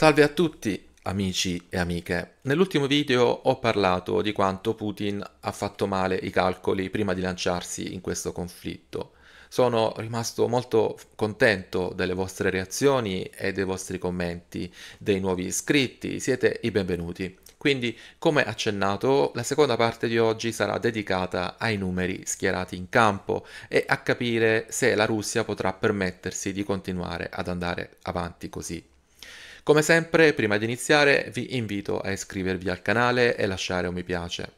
Salve a tutti amici e amiche. Nell'ultimo video ho parlato di quanto Putin ha fatto male i calcoli prima di lanciarsi in questo conflitto. Sono rimasto molto contento delle vostre reazioni e dei vostri commenti, dei nuovi iscritti, siete i benvenuti. Quindi, come accennato, la seconda parte di oggi sarà dedicata ai numeri schierati in campo e a capire se la Russia potrà permettersi di continuare ad andare avanti così. Come sempre, prima di iniziare, vi invito a iscrivervi al canale e lasciare un mi piace.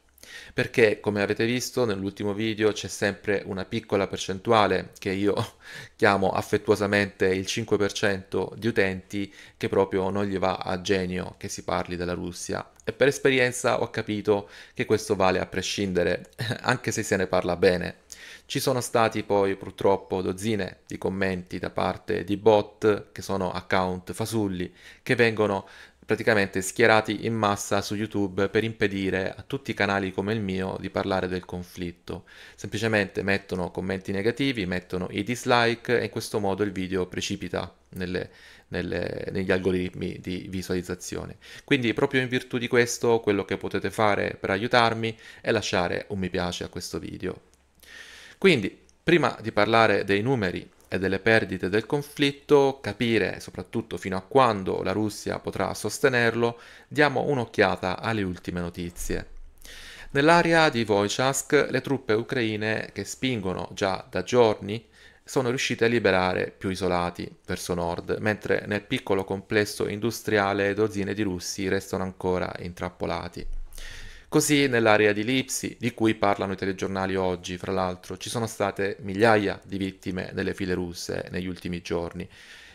Perché, come avete visto nell'ultimo video, c'è sempre una piccola percentuale, che io chiamo affettuosamente il 5% di utenti, che proprio non gli va a genio che si parli della Russia. E per esperienza ho capito che questo vale a prescindere, anche se se ne parla bene. Ci sono stati poi purtroppo dozzine di commenti da parte di bot che sono account fasulli che vengono praticamente schierati in massa su YouTube per impedire a tutti i canali come il mio di parlare del conflitto. Semplicemente mettono commenti negativi, mettono i dislike e in questo modo il video precipita nelle, nelle, negli algoritmi di visualizzazione. Quindi proprio in virtù di questo quello che potete fare per aiutarmi è lasciare un mi piace a questo video. Quindi, prima di parlare dei numeri e delle perdite del conflitto, capire soprattutto fino a quando la Russia potrà sostenerlo, diamo un'occhiata alle ultime notizie. Nell'area di Vojchask le truppe ucraine che spingono già da giorni sono riuscite a liberare più isolati verso nord, mentre nel piccolo complesso industriale dozzine di russi restano ancora intrappolati. Così nell'area di Lipsi, di cui parlano i telegiornali oggi, fra l'altro, ci sono state migliaia di vittime delle file russe negli ultimi giorni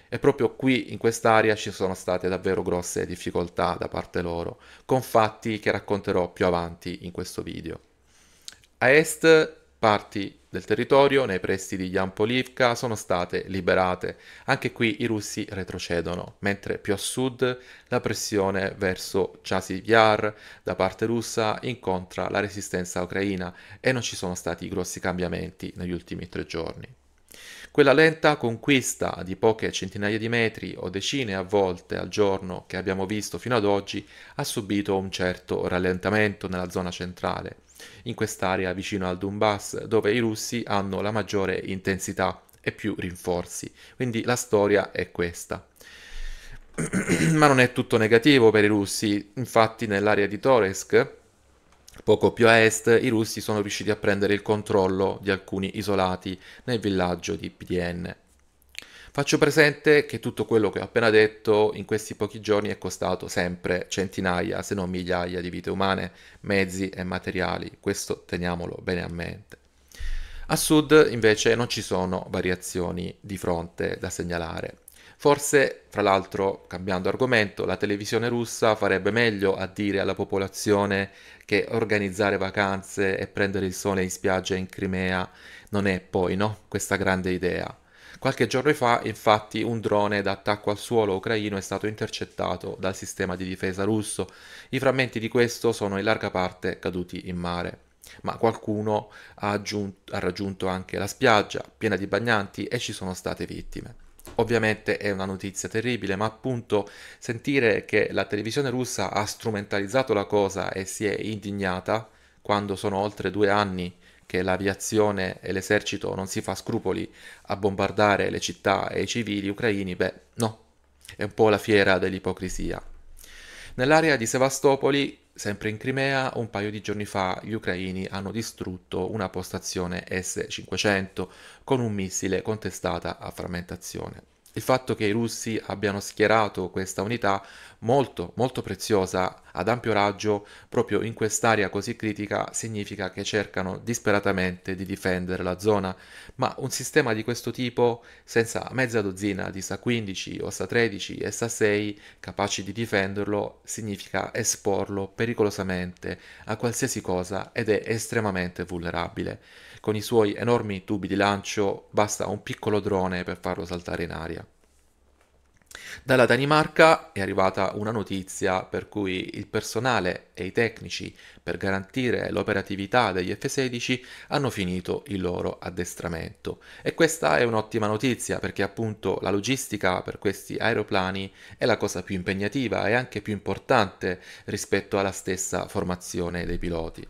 e proprio qui in quest'area ci sono state davvero grosse difficoltà da parte loro, con fatti che racconterò più avanti in questo video. A est Parti del territorio nei pressi di Yampolivka sono state liberate. Anche qui i russi retrocedono, mentre più a sud la pressione verso Chasivyar da parte russa incontra la resistenza ucraina e non ci sono stati grossi cambiamenti negli ultimi tre giorni. Quella lenta conquista di poche centinaia di metri o decine a volte al giorno che abbiamo visto fino ad oggi ha subito un certo rallentamento nella zona centrale in quest'area vicino al Donbass dove i russi hanno la maggiore intensità e più rinforzi. Quindi la storia è questa. Ma non è tutto negativo per i russi, infatti nell'area di Toresk, poco più a est, i russi sono riusciti a prendere il controllo di alcuni isolati nel villaggio di PDN. Faccio presente che tutto quello che ho appena detto in questi pochi giorni è costato sempre centinaia, se non migliaia di vite umane, mezzi e materiali, questo teniamolo bene a mente. A sud invece non ci sono variazioni di fronte da segnalare. Forse, fra l'altro, cambiando argomento, la televisione russa farebbe meglio a dire alla popolazione che organizzare vacanze e prendere il sole in spiaggia in Crimea non è poi, no? Questa grande idea. Qualche giorno fa, infatti, un drone d'attacco al suolo ucraino è stato intercettato dal sistema di difesa russo. I frammenti di questo sono in larga parte caduti in mare. Ma qualcuno ha, aggiunto, ha raggiunto anche la spiaggia, piena di bagnanti, e ci sono state vittime. Ovviamente è una notizia terribile, ma appunto sentire che la televisione russa ha strumentalizzato la cosa e si è indignata, quando sono oltre due anni che l'aviazione e l'esercito non si fa scrupoli a bombardare le città e i civili ucraini, beh, no, è un po' la fiera dell'ipocrisia. Nell'area di Sevastopoli, sempre in Crimea, un paio di giorni fa gli ucraini hanno distrutto una postazione S-500 con un missile contestata a frammentazione il fatto che i russi abbiano schierato questa unità molto molto preziosa ad ampio raggio proprio in quest'area così critica significa che cercano disperatamente di difendere la zona, ma un sistema di questo tipo senza mezza dozzina di SA-15 o SA-13 e SA-6 capaci di difenderlo significa esporlo pericolosamente a qualsiasi cosa ed è estremamente vulnerabile. Con i suoi enormi tubi di lancio basta un piccolo drone per farlo saltare in aria. Dalla Danimarca è arrivata una notizia per cui il personale e i tecnici per garantire l'operatività degli F-16 hanno finito il loro addestramento e questa è un'ottima notizia perché appunto la logistica per questi aeroplani è la cosa più impegnativa e anche più importante rispetto alla stessa formazione dei piloti.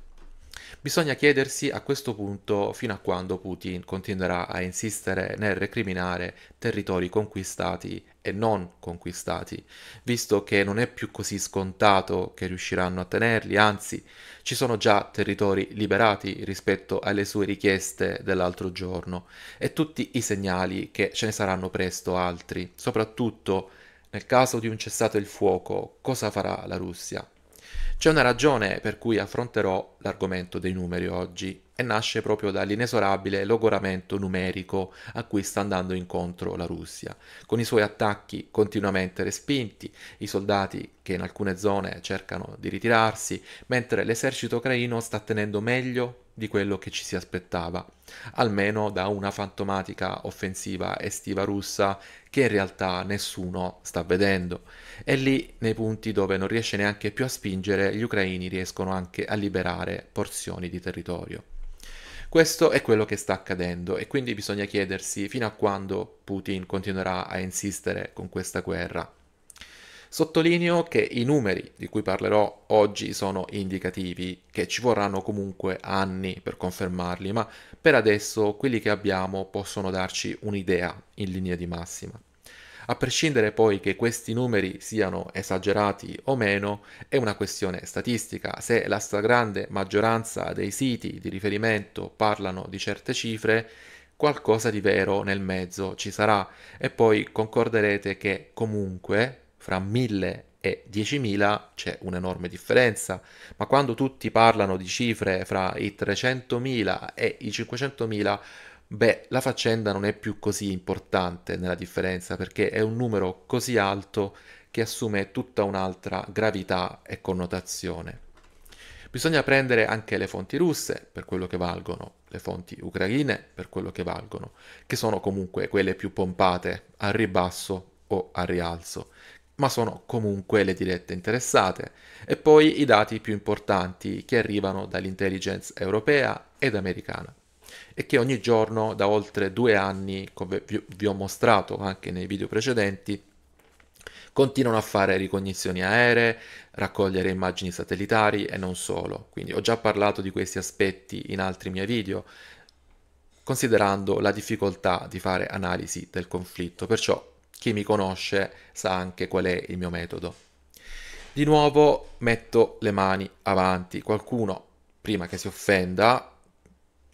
Bisogna chiedersi a questo punto fino a quando Putin continuerà a insistere nel recriminare territori conquistati e non conquistati, visto che non è più così scontato che riusciranno a tenerli, anzi ci sono già territori liberati rispetto alle sue richieste dell'altro giorno e tutti i segnali che ce ne saranno presto altri, soprattutto nel caso di un cessato il fuoco, cosa farà la Russia? C'è una ragione per cui affronterò l'argomento dei numeri oggi e nasce proprio dall'inesorabile logoramento numerico a cui sta andando incontro la Russia, con i suoi attacchi continuamente respinti, i soldati che in alcune zone cercano di ritirarsi, mentre l'esercito ucraino sta tenendo meglio di quello che ci si aspettava, almeno da una fantomatica offensiva estiva russa che in realtà nessuno sta vedendo. E lì, nei punti dove non riesce neanche più a spingere, gli ucraini riescono anche a liberare porzioni di territorio. Questo è quello che sta accadendo e quindi bisogna chiedersi fino a quando Putin continuerà a insistere con questa guerra. Sottolineo che i numeri di cui parlerò oggi sono indicativi, che ci vorranno comunque anni per confermarli, ma per adesso quelli che abbiamo possono darci un'idea in linea di massima. A prescindere poi che questi numeri siano esagerati o meno, è una questione statistica. Se la stragrande maggioranza dei siti di riferimento parlano di certe cifre, qualcosa di vero nel mezzo ci sarà e poi concorderete che comunque fra mille e 10.000 c'è un'enorme differenza, ma quando tutti parlano di cifre fra i 300.000 e i 500.000 Beh, la faccenda non è più così importante nella differenza perché è un numero così alto che assume tutta un'altra gravità e connotazione. Bisogna prendere anche le fonti russe per quello che valgono, le fonti ucraine per quello che valgono, che sono comunque quelle più pompate al ribasso o al rialzo, ma sono comunque le dirette interessate, e poi i dati più importanti che arrivano dall'intelligence europea ed americana e che ogni giorno da oltre due anni, come vi ho mostrato anche nei video precedenti, continuano a fare ricognizioni aeree, raccogliere immagini satellitari e non solo. Quindi ho già parlato di questi aspetti in altri miei video, considerando la difficoltà di fare analisi del conflitto, perciò chi mi conosce sa anche qual è il mio metodo. Di nuovo metto le mani avanti, qualcuno prima che si offenda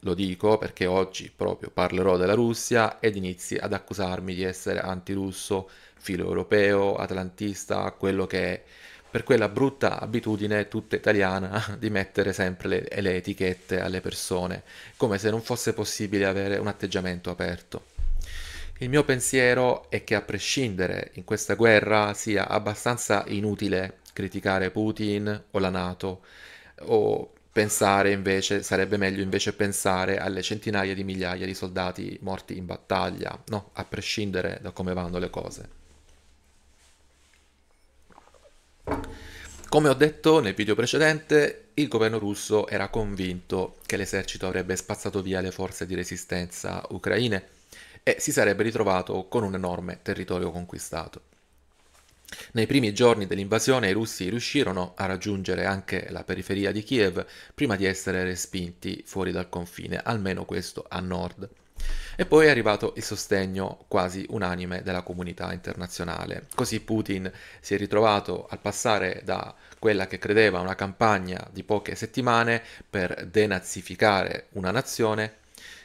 lo dico perché oggi proprio parlerò della Russia ed inizi ad accusarmi di essere antirusso, filo europeo, atlantista, quello che è, per quella brutta abitudine tutta italiana di mettere sempre le, le etichette alle persone, come se non fosse possibile avere un atteggiamento aperto. Il mio pensiero è che a prescindere in questa guerra sia abbastanza inutile criticare Putin o la Nato o pensare invece, sarebbe meglio invece pensare alle centinaia di migliaia di soldati morti in battaglia, no? A prescindere da come vanno le cose. Come ho detto nel video precedente, il governo russo era convinto che l'esercito avrebbe spazzato via le forze di resistenza ucraine e si sarebbe ritrovato con un enorme territorio conquistato. Nei primi giorni dell'invasione i russi riuscirono a raggiungere anche la periferia di Kiev prima di essere respinti fuori dal confine, almeno questo a nord. E poi è arrivato il sostegno quasi unanime della comunità internazionale. Così Putin si è ritrovato al passare da quella che credeva una campagna di poche settimane per denazificare una nazione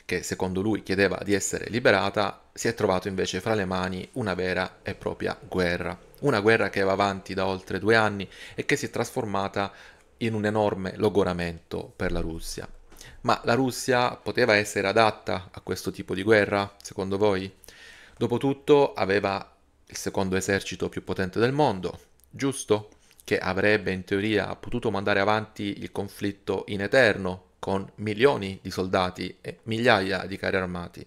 che secondo lui chiedeva di essere liberata, si è trovato invece fra le mani una vera e propria guerra. Una guerra che va avanti da oltre due anni e che si è trasformata in un enorme logoramento per la Russia. Ma la Russia poteva essere adatta a questo tipo di guerra, secondo voi? Dopotutto aveva il secondo esercito più potente del mondo, giusto? Che avrebbe in teoria potuto mandare avanti il conflitto in eterno con milioni di soldati e migliaia di carri armati.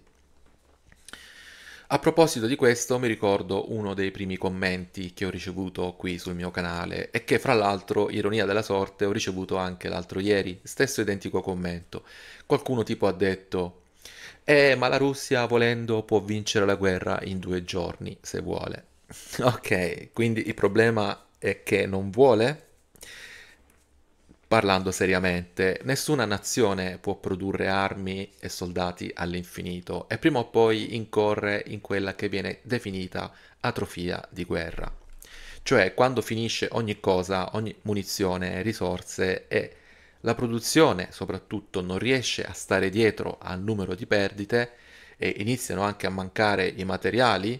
A proposito di questo mi ricordo uno dei primi commenti che ho ricevuto qui sul mio canale e che fra l'altro, ironia della sorte, ho ricevuto anche l'altro ieri, stesso identico commento. Qualcuno tipo ha detto «Eh, ma la Russia volendo può vincere la guerra in due giorni, se vuole». ok, quindi il problema è che non vuole? Parlando seriamente, nessuna nazione può produrre armi e soldati all'infinito e prima o poi incorre in quella che viene definita atrofia di guerra. Cioè quando finisce ogni cosa, ogni munizione, risorse e la produzione soprattutto non riesce a stare dietro al numero di perdite e iniziano anche a mancare i materiali,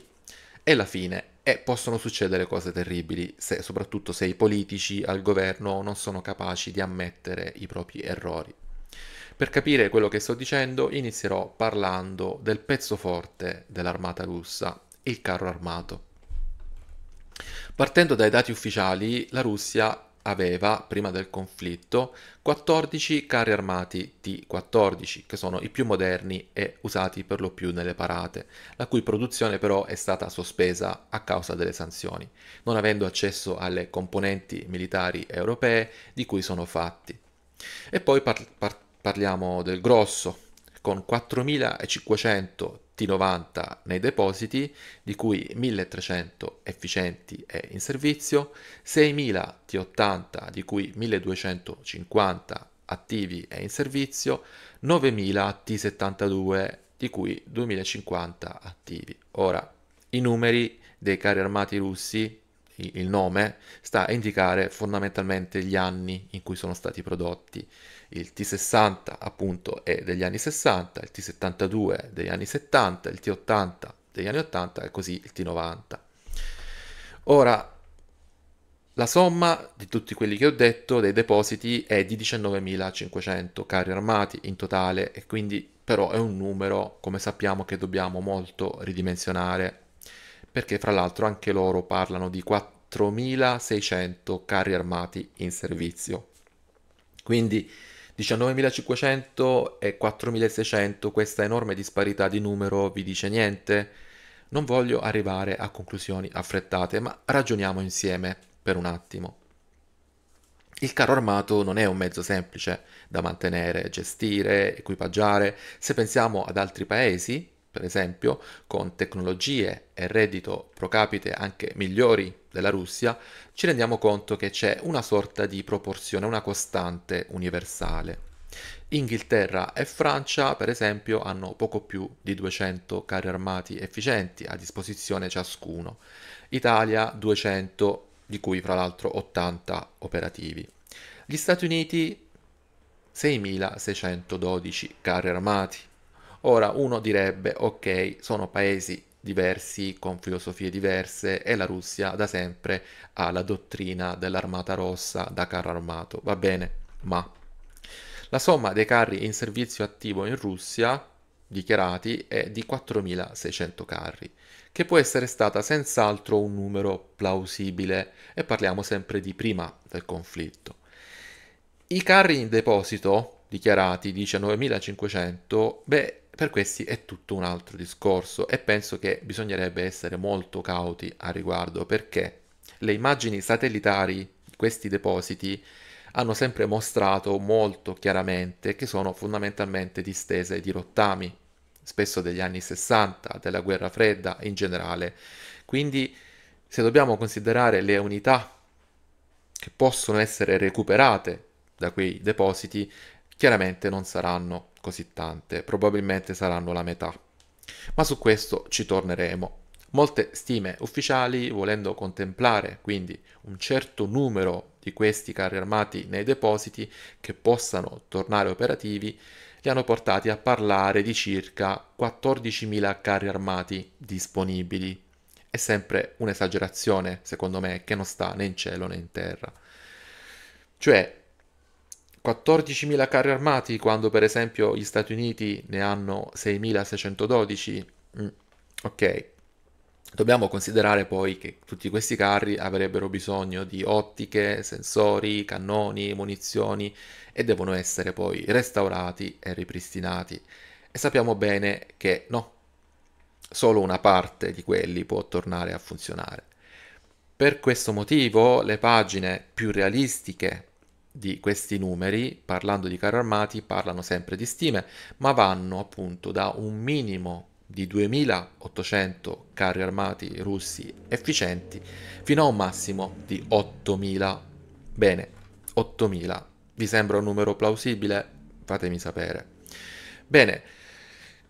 è la fine e possono succedere cose terribili, se, soprattutto se i politici al governo non sono capaci di ammettere i propri errori. Per capire quello che sto dicendo inizierò parlando del pezzo forte dell'armata russa, il carro armato. Partendo dai dati ufficiali, la Russia aveva, prima del conflitto, 14 carri armati T-14, che sono i più moderni e usati per lo più nelle parate, la cui produzione però è stata sospesa a causa delle sanzioni, non avendo accesso alle componenti militari europee di cui sono fatti. E poi par- par- parliamo del grosso, con 4.500 T90 nei depositi, di cui 1300 efficienti e in servizio, 6000 T80 di cui 1250 attivi e in servizio, 9000 T72 di cui 2050 attivi. Ora, i numeri dei carri armati russi, il nome, sta a indicare fondamentalmente gli anni in cui sono stati prodotti il T60 appunto è degli anni 60, il T72 degli anni 70, il T80 degli anni 80 e così il T90. Ora, la somma di tutti quelli che ho detto dei depositi è di 19.500 carri armati in totale e quindi però è un numero come sappiamo che dobbiamo molto ridimensionare perché fra l'altro anche loro parlano di 4.600 carri armati in servizio. Quindi 19.500 e 4.600, questa enorme disparità di numero vi dice niente? Non voglio arrivare a conclusioni affrettate, ma ragioniamo insieme per un attimo. Il carro armato non è un mezzo semplice da mantenere, gestire, equipaggiare. Se pensiamo ad altri paesi, per esempio, con tecnologie e reddito pro capite anche migliori della Russia, ci rendiamo conto che c'è una sorta di proporzione, una costante universale. Inghilterra e Francia, per esempio, hanno poco più di 200 carri armati efficienti a disposizione ciascuno. Italia 200, di cui fra l'altro 80 operativi. Gli Stati Uniti 6.612 carri armati. Ora uno direbbe, ok, sono paesi diversi, con filosofie diverse e la Russia da sempre ha la dottrina dell'armata rossa da carro armato, va bene, ma la somma dei carri in servizio attivo in Russia dichiarati è di 4.600 carri, che può essere stata senz'altro un numero plausibile e parliamo sempre di prima del conflitto. I carri in deposito dichiarati 19.500, beh, per questi è tutto un altro discorso e penso che bisognerebbe essere molto cauti a riguardo perché le immagini satellitari di questi depositi hanno sempre mostrato molto chiaramente che sono fondamentalmente distese di rottami, spesso degli anni 60, della guerra fredda in generale. Quindi se dobbiamo considerare le unità che possono essere recuperate da quei depositi, chiaramente non saranno così tante, probabilmente saranno la metà. Ma su questo ci torneremo. Molte stime ufficiali, volendo contemplare quindi un certo numero di questi carri armati nei depositi che possano tornare operativi, li hanno portati a parlare di circa 14.000 carri armati disponibili. È sempre un'esagerazione, secondo me, che non sta né in cielo né in terra. Cioè, 14.000 carri armati quando per esempio gli Stati Uniti ne hanno 6.612. Mm, ok, Dobbiamo considerare poi che tutti questi carri avrebbero bisogno di ottiche, sensori, cannoni, munizioni e devono essere poi restaurati e ripristinati. E sappiamo bene che no, solo una parte di quelli può tornare a funzionare. Per questo motivo le pagine più realistiche di questi numeri, parlando di carri armati, parlano sempre di stime, ma vanno appunto da un minimo di 2.800 carri armati russi efficienti fino a un massimo di 8.000. Bene, 8.000. Vi sembra un numero plausibile? Fatemi sapere. Bene,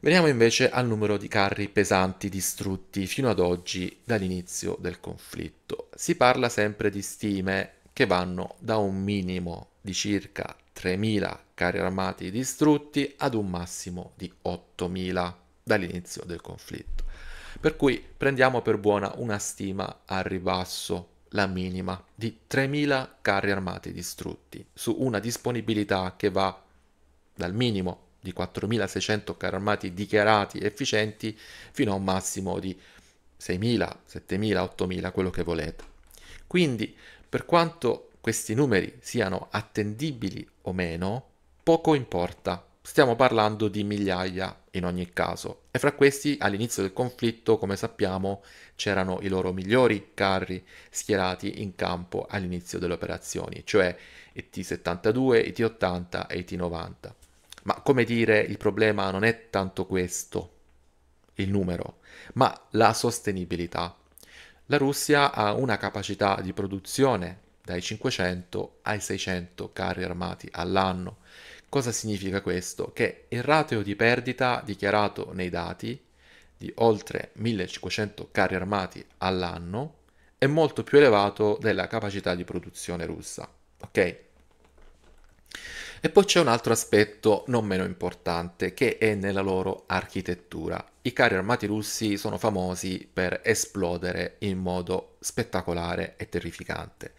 veniamo invece al numero di carri pesanti distrutti fino ad oggi dall'inizio del conflitto. Si parla sempre di stime che vanno da un minimo di circa 3.000 carri armati distrutti ad un massimo di 8.000 dall'inizio del conflitto. Per cui prendiamo per buona una stima a ribasso, la minima, di 3.000 carri armati distrutti, su una disponibilità che va dal minimo di 4.600 carri armati dichiarati efficienti fino a un massimo di 6.000, 7.000, 8.000, quello che volete. Quindi per quanto questi numeri siano attendibili o meno, poco importa. Stiamo parlando di migliaia in ogni caso e fra questi all'inizio del conflitto, come sappiamo, c'erano i loro migliori carri schierati in campo all'inizio delle operazioni, cioè i T-72, i T-80 e i T-90. Ma come dire, il problema non è tanto questo, il numero, ma la sostenibilità la Russia ha una capacità di produzione dai 500 ai 600 carri armati all'anno. Cosa significa questo? Che il rateo di perdita dichiarato nei dati di oltre 1500 carri armati all'anno è molto più elevato della capacità di produzione russa. Ok? E poi c'è un altro aspetto non meno importante che è nella loro architettura. I carri armati russi sono famosi per esplodere in modo spettacolare e terrificante.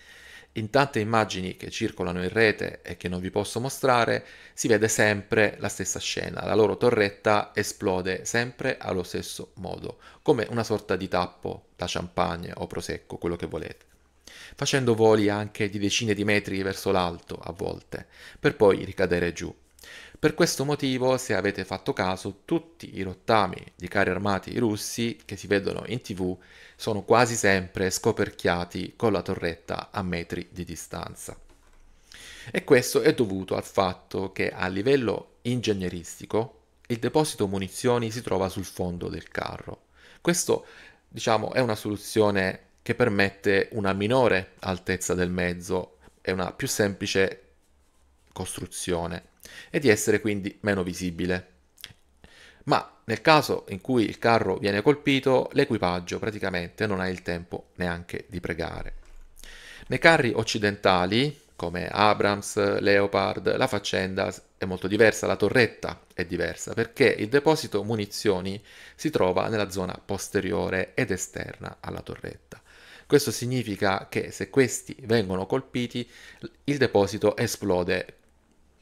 In tante immagini che circolano in rete e che non vi posso mostrare, si vede sempre la stessa scena. La loro torretta esplode sempre allo stesso modo, come una sorta di tappo da champagne o prosecco, quello che volete facendo voli anche di decine di metri verso l'alto a volte, per poi ricadere giù. Per questo motivo, se avete fatto caso, tutti i rottami di carri armati russi che si vedono in tv sono quasi sempre scoperchiati con la torretta a metri di distanza. E questo è dovuto al fatto che a livello ingegneristico il deposito munizioni si trova sul fondo del carro. Questo, diciamo, è una soluzione che permette una minore altezza del mezzo e una più semplice costruzione e di essere quindi meno visibile. Ma nel caso in cui il carro viene colpito, l'equipaggio praticamente non ha il tempo neanche di pregare. Nei carri occidentali, come Abrams, Leopard, la faccenda è molto diversa, la torretta è diversa, perché il deposito munizioni si trova nella zona posteriore ed esterna alla torretta. Questo significa che se questi vengono colpiti, il deposito esplode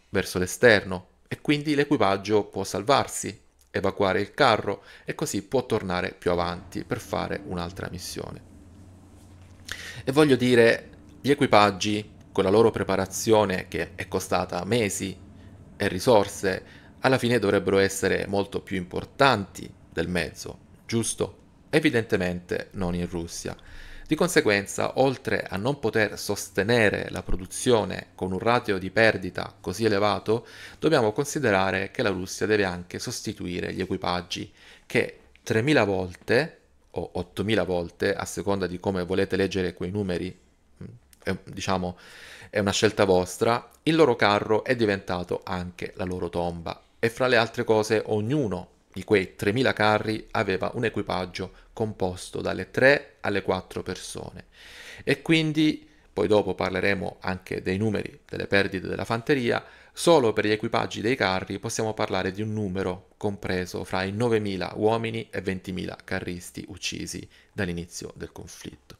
verso l'esterno e quindi l'equipaggio può salvarsi, evacuare il carro e così può tornare più avanti per fare un'altra missione. E voglio dire, gli equipaggi con la loro preparazione che è costata mesi e risorse, alla fine dovrebbero essere molto più importanti del mezzo, giusto? Evidentemente non in Russia. Di conseguenza, oltre a non poter sostenere la produzione con un ratio di perdita così elevato, dobbiamo considerare che la Russia deve anche sostituire gli equipaggi, che 3.000 volte o 8.000 volte, a seconda di come volete leggere quei numeri, mm, è, diciamo, è una scelta vostra, il loro carro è diventato anche la loro tomba. E fra le altre cose, ognuno di quei 3.000 carri aveva un equipaggio composto dalle tre alle quattro persone. E quindi, poi dopo parleremo anche dei numeri delle perdite della fanteria, solo per gli equipaggi dei carri possiamo parlare di un numero compreso fra i 9.000 uomini e 20.000 carristi uccisi dall'inizio del conflitto.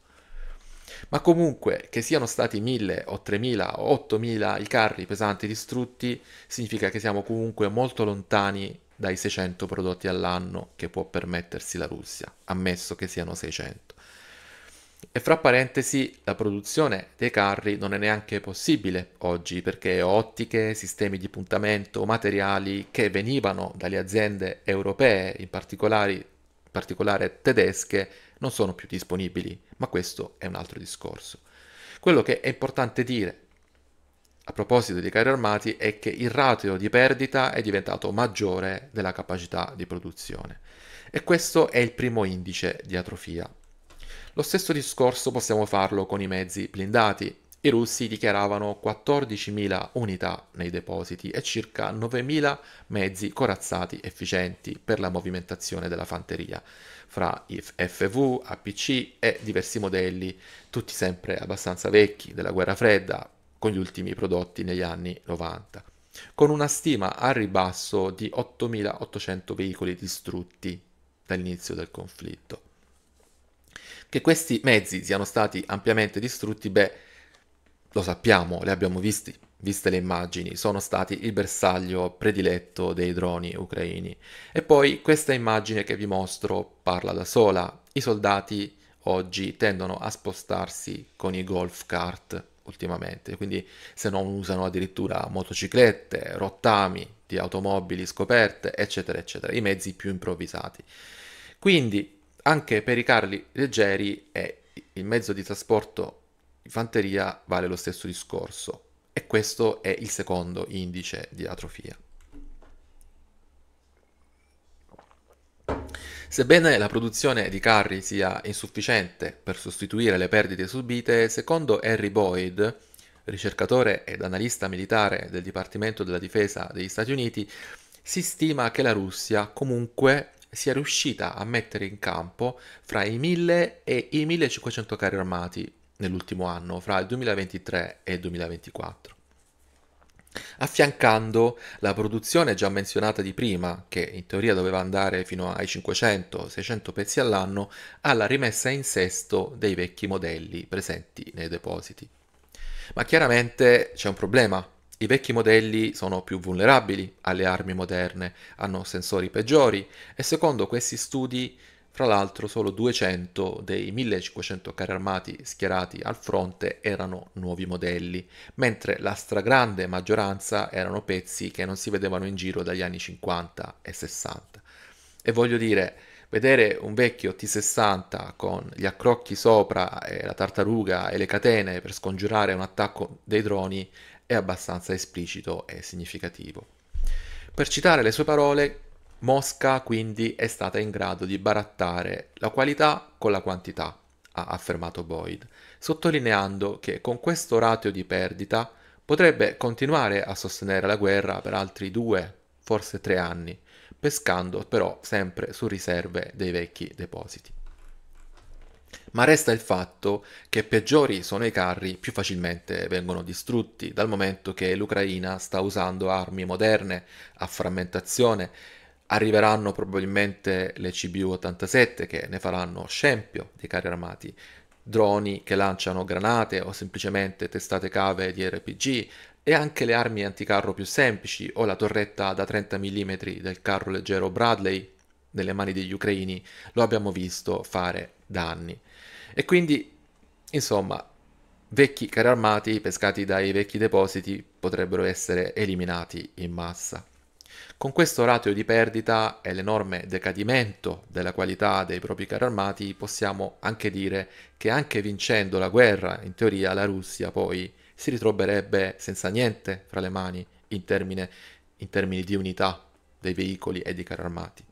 Ma comunque, che siano stati 1000 o 3000 o 8000 i carri pesanti distrutti, significa che siamo comunque molto lontani dai 600 prodotti all'anno che può permettersi la Russia, ammesso che siano 600. E fra parentesi, la produzione dei carri non è neanche possibile oggi perché ottiche, sistemi di puntamento, materiali che venivano dalle aziende europee, in particolare, particolare tedesche, non sono più disponibili, ma questo è un altro discorso. Quello che è importante dire a proposito dei carri armati è che il ratio di perdita è diventato maggiore della capacità di produzione. E questo è il primo indice di atrofia. Lo stesso discorso possiamo farlo con i mezzi blindati. I russi dichiaravano 14.000 unità nei depositi e circa 9.000 mezzi corazzati efficienti per la movimentazione della fanteria, fra FV, APC e diversi modelli, tutti sempre abbastanza vecchi, della guerra fredda, con gli ultimi prodotti negli anni 90, con una stima al ribasso di 8.800 veicoli distrutti dall'inizio del conflitto. Che questi mezzi siano stati ampiamente distrutti, beh, lo sappiamo, li abbiamo visti, viste le immagini, sono stati il bersaglio prediletto dei droni ucraini. E poi questa immagine che vi mostro parla da sola. I soldati oggi tendono a spostarsi con i golf cart ultimamente, quindi se non usano addirittura motociclette, rottami di automobili scoperte, eccetera, eccetera, i mezzi più improvvisati. Quindi anche per i carri leggeri e il mezzo di trasporto di fanteria vale lo stesso discorso e questo è il secondo indice di atrofia. Sebbene la produzione di carri sia insufficiente per sostituire le perdite subite, secondo Harry Boyd, ricercatore ed analista militare del Dipartimento della Difesa degli Stati Uniti, si stima che la Russia comunque sia riuscita a mettere in campo fra i 1000 e i 1500 carri armati nell'ultimo anno, fra il 2023 e il 2024 affiancando la produzione già menzionata di prima, che in teoria doveva andare fino ai 500-600 pezzi all'anno, alla rimessa in sesto dei vecchi modelli presenti nei depositi. Ma chiaramente c'è un problema. I vecchi modelli sono più vulnerabili alle armi moderne, hanno sensori peggiori e secondo questi studi fra l'altro solo 200 dei 1500 carri armati schierati al fronte erano nuovi modelli, mentre la stragrande maggioranza erano pezzi che non si vedevano in giro dagli anni 50 e 60. E voglio dire, vedere un vecchio T60 con gli accrocchi sopra e la tartaruga e le catene per scongiurare un attacco dei droni è abbastanza esplicito e significativo. Per citare le sue parole, Mosca quindi è stata in grado di barattare la qualità con la quantità, ha affermato Boyd, sottolineando che con questo ratio di perdita potrebbe continuare a sostenere la guerra per altri due, forse tre anni, pescando però sempre su riserve dei vecchi depositi. Ma resta il fatto che peggiori sono i carri, più facilmente vengono distrutti, dal momento che l'Ucraina sta usando armi moderne a frammentazione Arriveranno probabilmente le CBU-87 che ne faranno scempio dei carri armati, droni che lanciano granate o semplicemente testate cave di RPG e anche le armi anticarro più semplici o la torretta da 30 mm del carro leggero Bradley nelle mani degli ucraini lo abbiamo visto fare da anni. E quindi, insomma, vecchi carri armati pescati dai vecchi depositi potrebbero essere eliminati in massa. Con questo ratio di perdita e l'enorme decadimento della qualità dei propri carri armati possiamo anche dire che anche vincendo la guerra, in teoria la Russia poi si ritroverebbe senza niente fra le mani in, termine, in termini di unità dei veicoli e dei carri armati.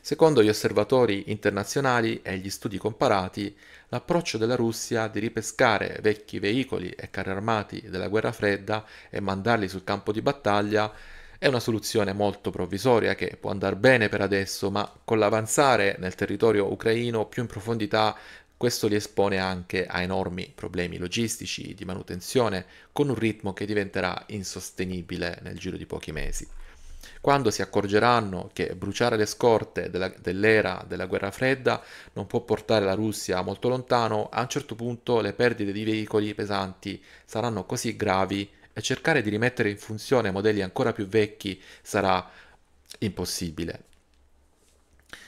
Secondo gli osservatori internazionali e gli studi comparati, l'approccio della Russia di ripescare vecchi veicoli e carri armati della guerra fredda e mandarli sul campo di battaglia è una soluzione molto provvisoria che può andare bene per adesso, ma con l'avanzare nel territorio ucraino più in profondità questo li espone anche a enormi problemi logistici, di manutenzione, con un ritmo che diventerà insostenibile nel giro di pochi mesi. Quando si accorgeranno che bruciare le scorte della, dell'era della guerra fredda non può portare la Russia molto lontano, a un certo punto le perdite di veicoli pesanti saranno così gravi e cercare di rimettere in funzione modelli ancora più vecchi sarà impossibile.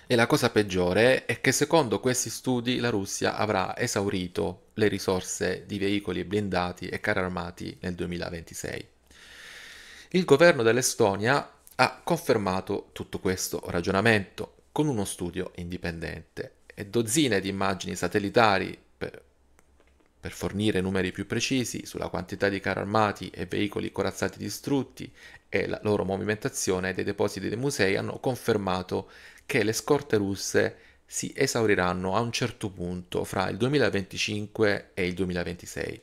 E la cosa peggiore è che secondo questi studi la Russia avrà esaurito le risorse di veicoli blindati e carri armati nel 2026. Il governo dell'Estonia ha confermato tutto questo ragionamento con uno studio indipendente e dozzine di immagini satellitari per fornire numeri più precisi sulla quantità di carri armati e veicoli corazzati distrutti e la loro movimentazione dei depositi dei musei hanno confermato che le scorte russe si esauriranno a un certo punto fra il 2025 e il 2026.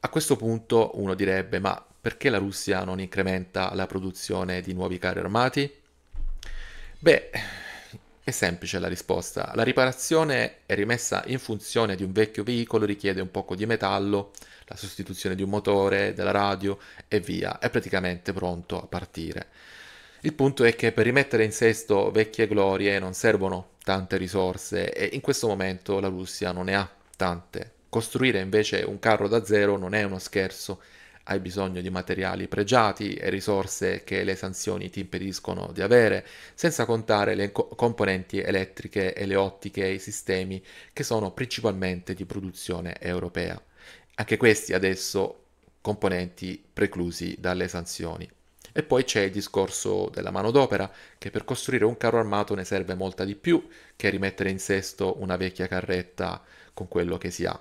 A questo punto uno direbbe ma perché la Russia non incrementa la produzione di nuovi carri armati? Beh, è semplice la risposta. La riparazione e rimessa in funzione di un vecchio veicolo richiede un poco di metallo, la sostituzione di un motore, della radio e via. È praticamente pronto a partire. Il punto è che per rimettere in sesto vecchie glorie non servono tante risorse e in questo momento la Russia non ne ha tante. Costruire invece un carro da zero non è uno scherzo hai bisogno di materiali pregiati e risorse che le sanzioni ti impediscono di avere, senza contare le co- componenti elettriche e le ottiche e i sistemi che sono principalmente di produzione europea. Anche questi adesso componenti preclusi dalle sanzioni. E poi c'è il discorso della manodopera, che per costruire un carro armato ne serve molta di più che rimettere in sesto una vecchia carretta con quello che si ha.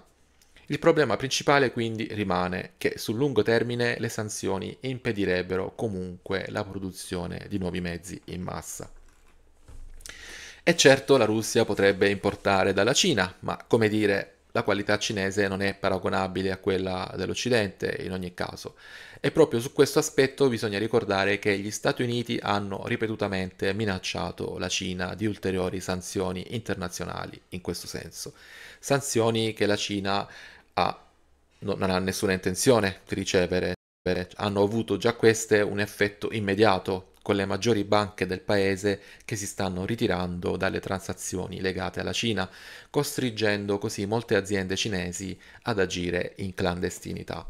Il problema principale quindi rimane che sul lungo termine le sanzioni impedirebbero comunque la produzione di nuovi mezzi in massa. E certo la Russia potrebbe importare dalla Cina, ma come dire, la qualità cinese non è paragonabile a quella dell'Occidente in ogni caso. E proprio su questo aspetto bisogna ricordare che gli Stati Uniti hanno ripetutamente minacciato la Cina di ulteriori sanzioni internazionali in questo senso. Sanzioni che la Cina ha, no, non ha nessuna intenzione di ricevere. Hanno avuto già queste un effetto immediato con le maggiori banche del paese che si stanno ritirando dalle transazioni legate alla Cina, costringendo così molte aziende cinesi ad agire in clandestinità.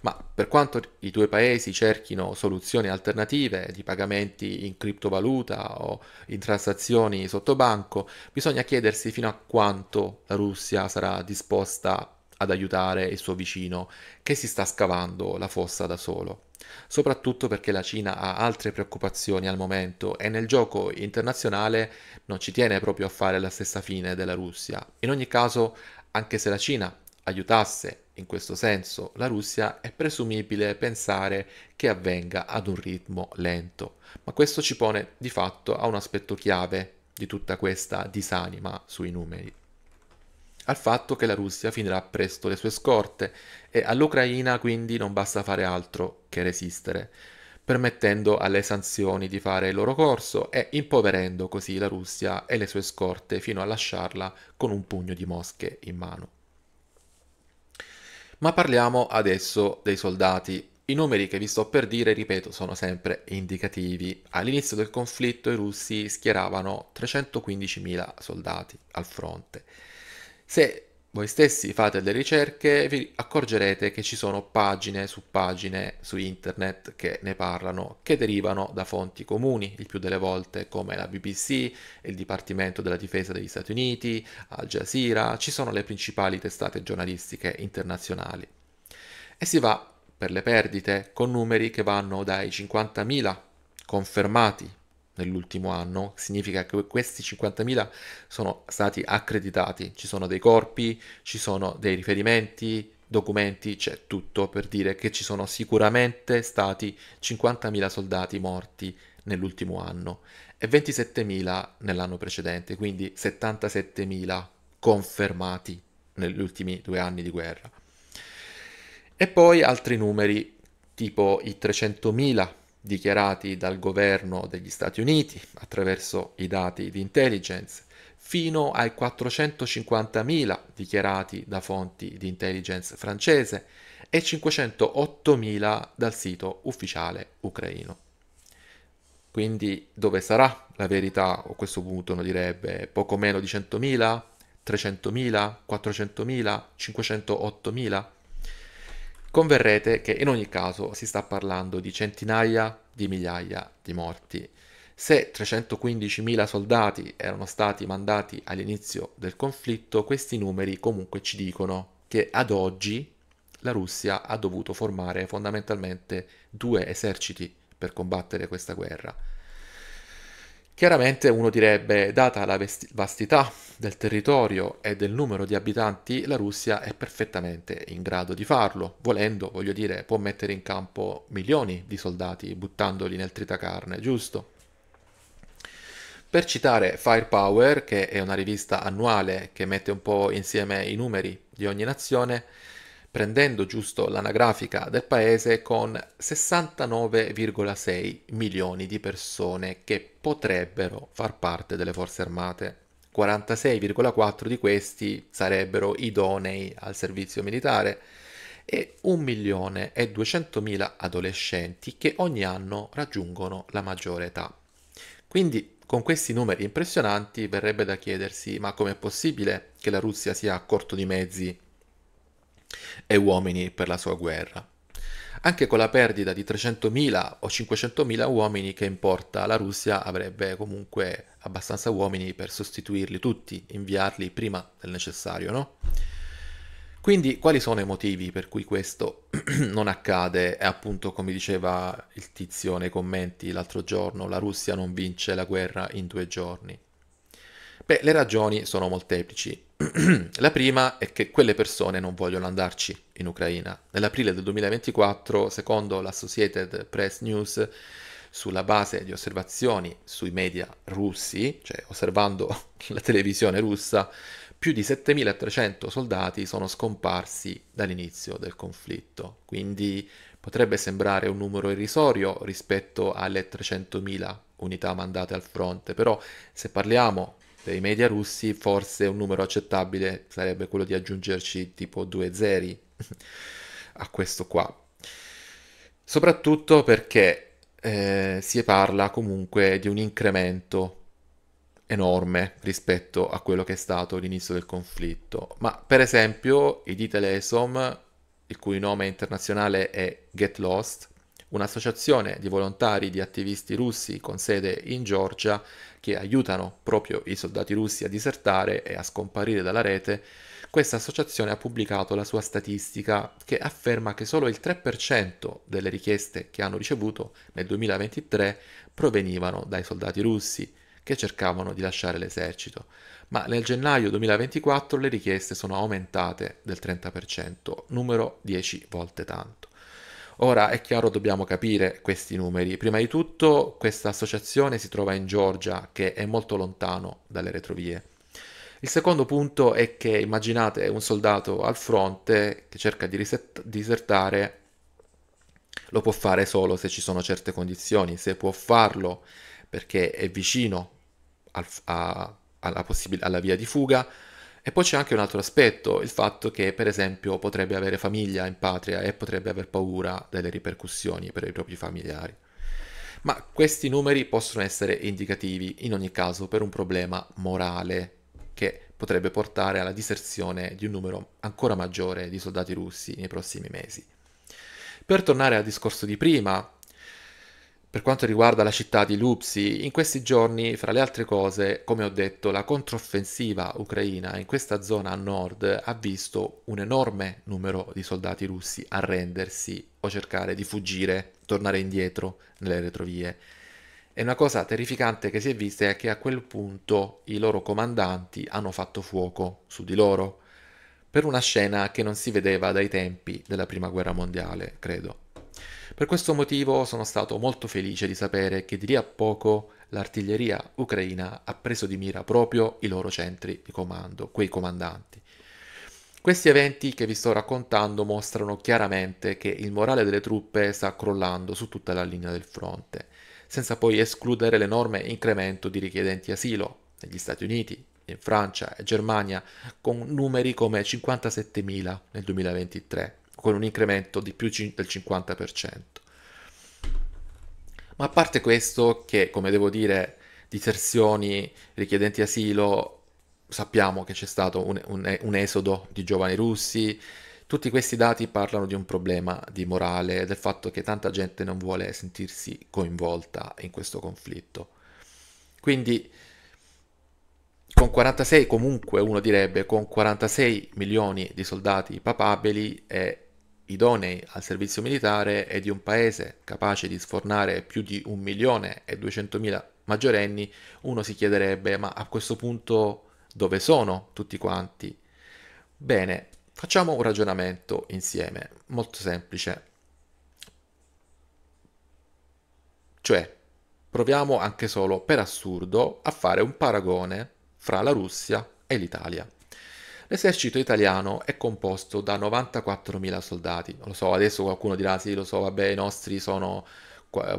Ma per quanto i due paesi cerchino soluzioni alternative di pagamenti in criptovaluta o in transazioni sotto banco, bisogna chiedersi fino a quanto la Russia sarà disposta ad aiutare il suo vicino che si sta scavando la fossa da solo, soprattutto perché la Cina ha altre preoccupazioni al momento e nel gioco internazionale non ci tiene proprio a fare la stessa fine della Russia. In ogni caso, anche se la Cina aiutasse in questo senso la Russia, è presumibile pensare che avvenga ad un ritmo lento, ma questo ci pone di fatto a un aspetto chiave di tutta questa disanima sui numeri al fatto che la Russia finirà presto le sue scorte e all'Ucraina quindi non basta fare altro che resistere, permettendo alle sanzioni di fare il loro corso e impoverendo così la Russia e le sue scorte fino a lasciarla con un pugno di mosche in mano. Ma parliamo adesso dei soldati. I numeri che vi sto per dire, ripeto, sono sempre indicativi. All'inizio del conflitto i russi schieravano 315.000 soldati al fronte se voi stessi fate delle ricerche vi accorgerete che ci sono pagine su pagine su internet che ne parlano, che derivano da fonti comuni, il più delle volte come la BBC, il Dipartimento della Difesa degli Stati Uniti, Al Jazeera, ci sono le principali testate giornalistiche internazionali. E si va per le perdite con numeri che vanno dai 50.000 confermati nell'ultimo anno, significa che questi 50.000 sono stati accreditati, ci sono dei corpi, ci sono dei riferimenti, documenti, c'è tutto per dire che ci sono sicuramente stati 50.000 soldati morti nell'ultimo anno e 27.000 nell'anno precedente, quindi 77.000 confermati negli ultimi due anni di guerra. E poi altri numeri, tipo i 300.000 dichiarati dal governo degli Stati Uniti attraverso i dati di intelligence, fino ai 450.000 dichiarati da fonti di intelligence francese e 508.000 dal sito ufficiale ucraino. Quindi dove sarà la verità? A questo punto uno direbbe poco meno di 100.000, 300.000, 400.000, 508.000? Converrete che in ogni caso si sta parlando di centinaia di migliaia di morti. Se 315.000 soldati erano stati mandati all'inizio del conflitto, questi numeri comunque ci dicono che ad oggi la Russia ha dovuto formare fondamentalmente due eserciti per combattere questa guerra Chiaramente uno direbbe, data la vastità del territorio e del numero di abitanti, la Russia è perfettamente in grado di farlo. Volendo, voglio dire, può mettere in campo milioni di soldati buttandoli nel tritacarne, giusto? Per citare Firepower, che è una rivista annuale che mette un po' insieme i numeri di ogni nazione, prendendo giusto l'anagrafica del paese con 69,6 milioni di persone che potrebbero far parte delle forze armate. 46,4 di questi sarebbero idonei al servizio militare e 1 milione e 200 mila adolescenti che ogni anno raggiungono la maggiore età. Quindi con questi numeri impressionanti verrebbe da chiedersi ma com'è possibile che la Russia sia a corto di mezzi e uomini per la sua guerra. Anche con la perdita di 300.000 o 500.000 uomini che importa, la Russia avrebbe comunque abbastanza uomini per sostituirli tutti, inviarli prima del necessario, no? Quindi quali sono i motivi per cui questo non accade? E appunto come diceva il tizio nei commenti l'altro giorno, la Russia non vince la guerra in due giorni. Beh, le ragioni sono molteplici. La prima è che quelle persone non vogliono andarci in Ucraina. Nell'aprile del 2024, secondo l'Associated Press News, sulla base di osservazioni sui media russi, cioè osservando la televisione russa, più di 7.300 soldati sono scomparsi dall'inizio del conflitto, quindi potrebbe sembrare un numero irrisorio rispetto alle 300.000 unità mandate al fronte, però se parliamo dei media russi, forse un numero accettabile sarebbe quello di aggiungerci tipo due zeri a questo qua. Soprattutto perché eh, si parla comunque di un incremento enorme rispetto a quello che è stato l'inizio del conflitto. Ma per esempio i di Telesom, il cui nome internazionale è Get Lost, un'associazione di volontari di attivisti russi con sede in Georgia che aiutano proprio i soldati russi a disertare e a scomparire dalla rete, questa associazione ha pubblicato la sua statistica che afferma che solo il 3% delle richieste che hanno ricevuto nel 2023 provenivano dai soldati russi che cercavano di lasciare l'esercito, ma nel gennaio 2024 le richieste sono aumentate del 30%, numero 10 volte tanto. Ora è chiaro dobbiamo capire questi numeri. Prima di tutto questa associazione si trova in Georgia che è molto lontano dalle retrovie. Il secondo punto è che immaginate un soldato al fronte che cerca di riset- disertare, lo può fare solo se ci sono certe condizioni, se può farlo perché è vicino al, a, alla, possib- alla via di fuga, e poi c'è anche un altro aspetto, il fatto che per esempio potrebbe avere famiglia in patria e potrebbe aver paura delle ripercussioni per i propri familiari. Ma questi numeri possono essere indicativi in ogni caso per un problema morale che potrebbe portare alla diserzione di un numero ancora maggiore di soldati russi nei prossimi mesi. Per tornare al discorso di prima, per quanto riguarda la città di Lupsi, in questi giorni, fra le altre cose, come ho detto, la controffensiva ucraina in questa zona a nord ha visto un enorme numero di soldati russi arrendersi o cercare di fuggire, tornare indietro nelle retrovie. E una cosa terrificante che si è vista è che a quel punto i loro comandanti hanno fatto fuoco su di loro, per una scena che non si vedeva dai tempi della Prima Guerra Mondiale, credo. Per questo motivo sono stato molto felice di sapere che di lì a poco l'artiglieria ucraina ha preso di mira proprio i loro centri di comando, quei comandanti. Questi eventi che vi sto raccontando mostrano chiaramente che il morale delle truppe sta crollando su tutta la linea del fronte, senza poi escludere l'enorme incremento di richiedenti asilo negli Stati Uniti, in Francia e Germania, con numeri come 57.000 nel 2023 con un incremento di più del 50%. Ma a parte questo, che come devo dire, diserzioni, richiedenti asilo, sappiamo che c'è stato un, un, un esodo di giovani russi, tutti questi dati parlano di un problema di morale, del fatto che tanta gente non vuole sentirsi coinvolta in questo conflitto. Quindi con 46 comunque uno direbbe con 46 milioni di soldati papabili è idonei al servizio militare e di un paese capace di sfornare più di 1 milione e 200.000 maggiorenni, uno si chiederebbe ma a questo punto dove sono tutti quanti? Bene, facciamo un ragionamento insieme, molto semplice. Cioè, proviamo anche solo per assurdo a fare un paragone fra la Russia e l'Italia. L'esercito italiano è composto da 94.000 soldati. Lo so, adesso qualcuno dirà sì, lo so, vabbè, i nostri sono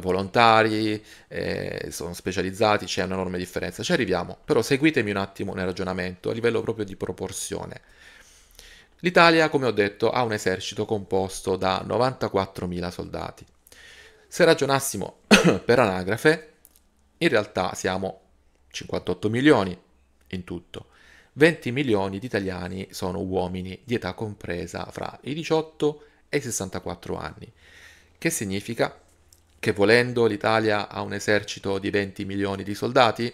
volontari, eh, sono specializzati, c'è un'enorme differenza. Ci arriviamo, però seguitemi un attimo nel ragionamento a livello proprio di proporzione. L'Italia, come ho detto, ha un esercito composto da 94.000 soldati. Se ragionassimo per anagrafe, in realtà siamo 58 milioni in tutto. 20 milioni di italiani sono uomini di età compresa fra i 18 e i 64 anni, che significa che volendo l'Italia ha un esercito di 20 milioni di soldati?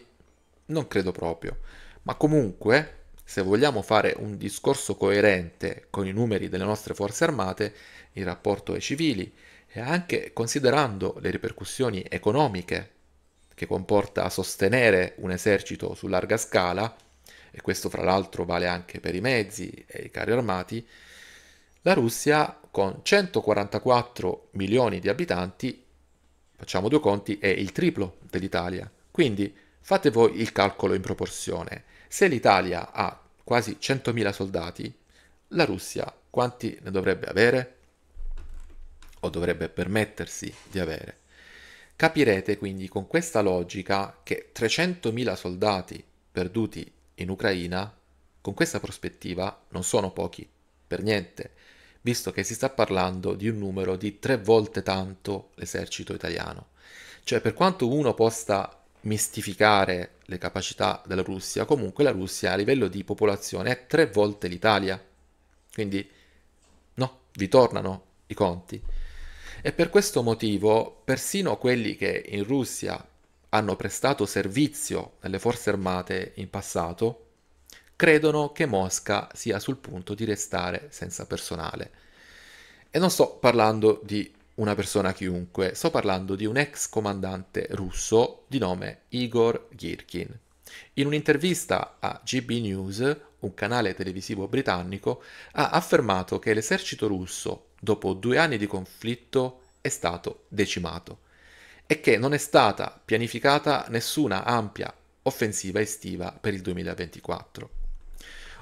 Non credo proprio, ma comunque, se vogliamo fare un discorso coerente con i numeri delle nostre forze armate in rapporto ai civili e anche considerando le ripercussioni economiche che comporta sostenere un esercito su larga scala, e questo fra l'altro vale anche per i mezzi e i carri armati, la Russia con 144 milioni di abitanti, facciamo due conti, è il triplo dell'Italia. Quindi fate voi il calcolo in proporzione. Se l'Italia ha quasi 100.000 soldati, la Russia quanti ne dovrebbe avere? O dovrebbe permettersi di avere? Capirete quindi con questa logica che 300.000 soldati perduti in Ucraina, con questa prospettiva non sono pochi, per niente, visto che si sta parlando di un numero di tre volte tanto l'esercito italiano. Cioè, per quanto uno possa mistificare le capacità della Russia, comunque la Russia a livello di popolazione è tre volte l'Italia. Quindi, no, vi tornano i conti. E per questo motivo, persino quelli che in Russia hanno prestato servizio nelle forze armate in passato, credono che Mosca sia sul punto di restare senza personale. E non sto parlando di una persona chiunque, sto parlando di un ex comandante russo di nome Igor Girkin. In un'intervista a GB News, un canale televisivo britannico, ha affermato che l'esercito russo, dopo due anni di conflitto, è stato decimato è che non è stata pianificata nessuna ampia offensiva estiva per il 2024.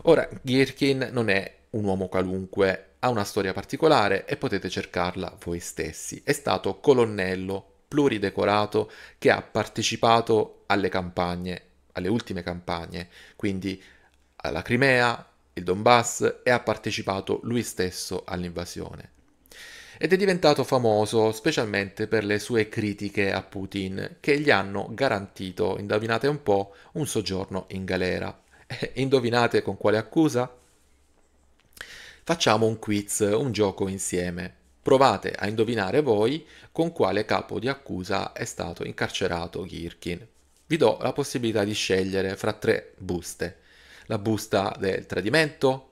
Ora, Gherkin non è un uomo qualunque, ha una storia particolare e potete cercarla voi stessi. È stato colonnello pluridecorato che ha partecipato alle campagne, alle ultime campagne, quindi alla Crimea, il Donbass e ha partecipato lui stesso all'invasione ed è diventato famoso specialmente per le sue critiche a Putin, che gli hanno garantito, indovinate un po', un soggiorno in galera. indovinate con quale accusa? Facciamo un quiz, un gioco insieme. Provate a indovinare voi con quale capo di accusa è stato incarcerato Girkin. Vi do la possibilità di scegliere fra tre buste. La busta del tradimento,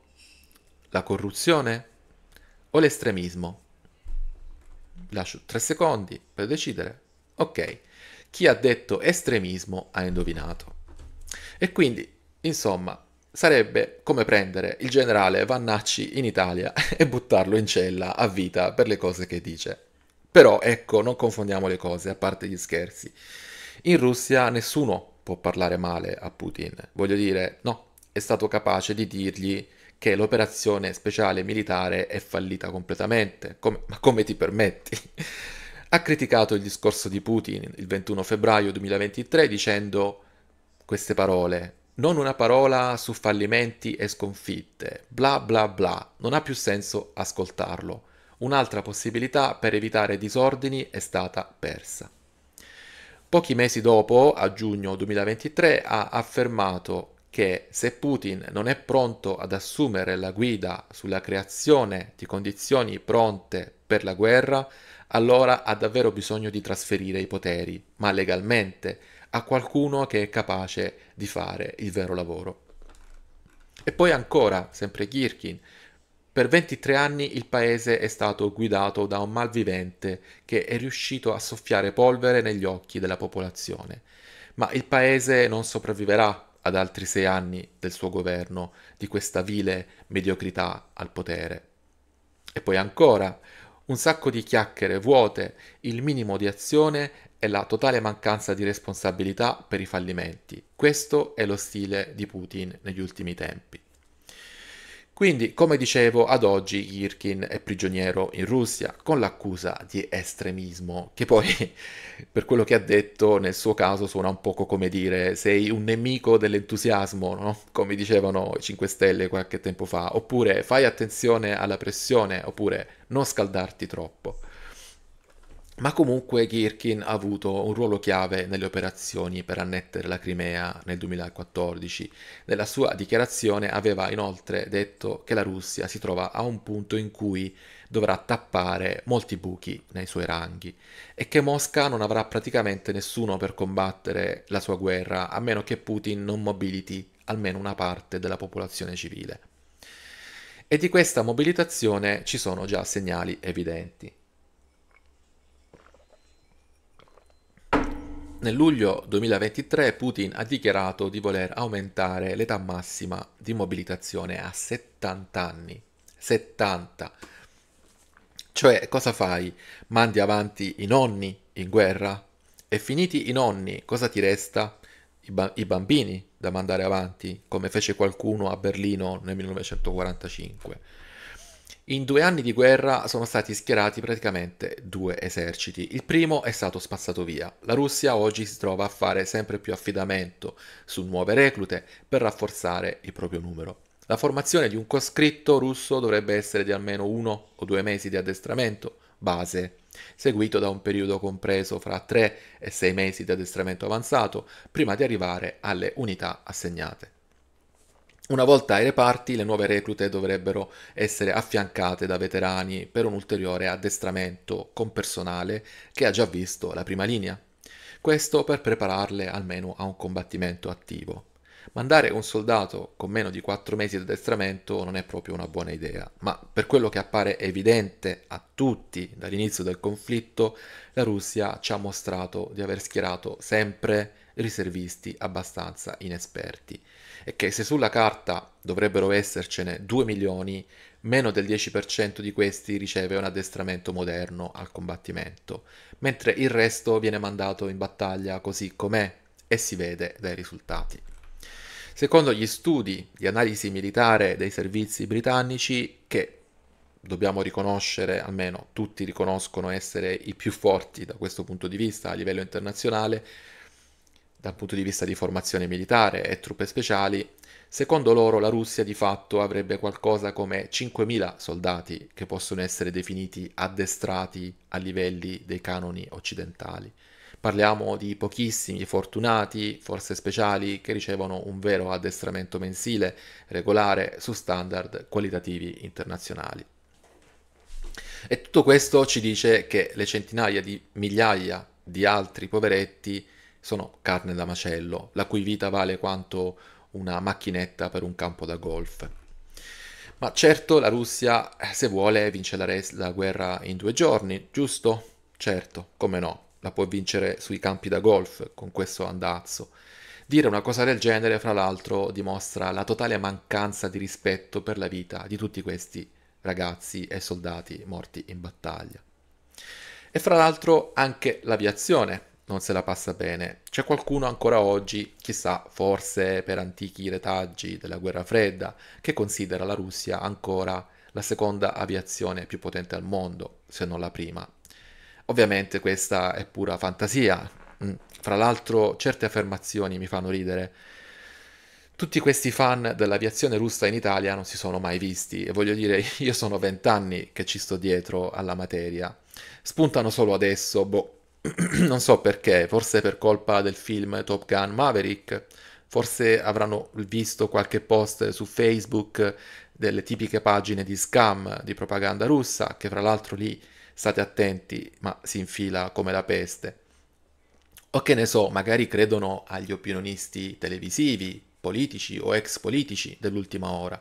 la corruzione o l'estremismo lascio tre secondi per decidere. Ok, chi ha detto estremismo ha indovinato. E quindi, insomma, sarebbe come prendere il generale Vannacci in Italia e buttarlo in cella a vita per le cose che dice. Però ecco, non confondiamo le cose, a parte gli scherzi. In Russia nessuno può parlare male a Putin. Voglio dire, no, è stato capace di dirgli che l'operazione speciale militare è fallita completamente. Come, ma come ti permetti? ha criticato il discorso di Putin il 21 febbraio 2023 dicendo queste parole. Non una parola su fallimenti e sconfitte. Bla bla bla. Non ha più senso ascoltarlo. Un'altra possibilità per evitare disordini è stata persa. Pochi mesi dopo, a giugno 2023, ha affermato che se Putin non è pronto ad assumere la guida sulla creazione di condizioni pronte per la guerra, allora ha davvero bisogno di trasferire i poteri, ma legalmente, a qualcuno che è capace di fare il vero lavoro. E poi ancora, sempre Kirkin, per 23 anni il paese è stato guidato da un malvivente che è riuscito a soffiare polvere negli occhi della popolazione. Ma il paese non sopravviverà ad altri sei anni del suo governo, di questa vile mediocrità al potere. E poi ancora, un sacco di chiacchiere vuote, il minimo di azione e la totale mancanza di responsabilità per i fallimenti. Questo è lo stile di Putin negli ultimi tempi. Quindi, come dicevo, ad oggi Girkin è prigioniero in Russia con l'accusa di estremismo, che poi, per quello che ha detto, nel suo caso suona un poco come dire sei un nemico dell'entusiasmo, no? come dicevano i 5 Stelle qualche tempo fa, oppure fai attenzione alla pressione, oppure non scaldarti troppo. Ma comunque Kirkin ha avuto un ruolo chiave nelle operazioni per annettere la Crimea nel 2014. Nella sua dichiarazione aveva inoltre detto che la Russia si trova a un punto in cui dovrà tappare molti buchi nei suoi ranghi e che Mosca non avrà praticamente nessuno per combattere la sua guerra a meno che Putin non mobiliti almeno una parte della popolazione civile. E di questa mobilitazione ci sono già segnali evidenti. Nel luglio 2023 Putin ha dichiarato di voler aumentare l'età massima di mobilitazione a 70 anni. 70. Cioè, cosa fai? Mandi avanti i nonni in guerra? E finiti i nonni, cosa ti resta? I, ba- i bambini da mandare avanti, come fece qualcuno a Berlino nel 1945. In due anni di guerra sono stati schierati praticamente due eserciti. Il primo è stato spazzato via. La Russia oggi si trova a fare sempre più affidamento su nuove reclute per rafforzare il proprio numero. La formazione di un coscritto russo dovrebbe essere di almeno uno o due mesi di addestramento base, seguito da un periodo compreso fra tre e sei mesi di addestramento avanzato, prima di arrivare alle unità assegnate. Una volta ai reparti, le nuove reclute dovrebbero essere affiancate da veterani per un ulteriore addestramento con personale che ha già visto la prima linea. Questo per prepararle almeno a un combattimento attivo. Mandare un soldato con meno di 4 mesi di addestramento non è proprio una buona idea, ma per quello che appare evidente a tutti dall'inizio del conflitto, la Russia ci ha mostrato di aver schierato sempre riservisti abbastanza inesperti è che se sulla carta dovrebbero essercene 2 milioni, meno del 10% di questi riceve un addestramento moderno al combattimento, mentre il resto viene mandato in battaglia così com'è e si vede dai risultati. Secondo gli studi di analisi militare dei servizi britannici, che dobbiamo riconoscere, almeno tutti riconoscono essere i più forti da questo punto di vista a livello internazionale, dal punto di vista di formazione militare e truppe speciali, secondo loro la Russia di fatto avrebbe qualcosa come 5.000 soldati che possono essere definiti addestrati a livelli dei canoni occidentali. Parliamo di pochissimi fortunati, forse speciali, che ricevono un vero addestramento mensile, regolare, su standard qualitativi internazionali. E tutto questo ci dice che le centinaia di migliaia di altri poveretti sono carne da macello, la cui vita vale quanto una macchinetta per un campo da golf. Ma certo la Russia, eh, se vuole, vince la, res- la guerra in due giorni, giusto? Certo, come no, la può vincere sui campi da golf con questo andazzo. Dire una cosa del genere, fra l'altro, dimostra la totale mancanza di rispetto per la vita di tutti questi ragazzi e soldati morti in battaglia. E fra l'altro anche l'aviazione, non se la passa bene. C'è qualcuno ancora oggi, chissà, forse per antichi retaggi della guerra fredda, che considera la Russia ancora la seconda aviazione più potente al mondo, se non la prima. Ovviamente questa è pura fantasia. Mm. Fra l'altro certe affermazioni mi fanno ridere. Tutti questi fan dell'aviazione russa in Italia non si sono mai visti e voglio dire, io sono vent'anni che ci sto dietro alla materia. Spuntano solo adesso, boh, non so perché, forse per colpa del film Top Gun Maverick, forse avranno visto qualche post su Facebook delle tipiche pagine di scam, di propaganda russa, che fra l'altro lì state attenti, ma si infila come la peste. O che ne so, magari credono agli opinionisti televisivi, politici o ex politici dell'ultima ora.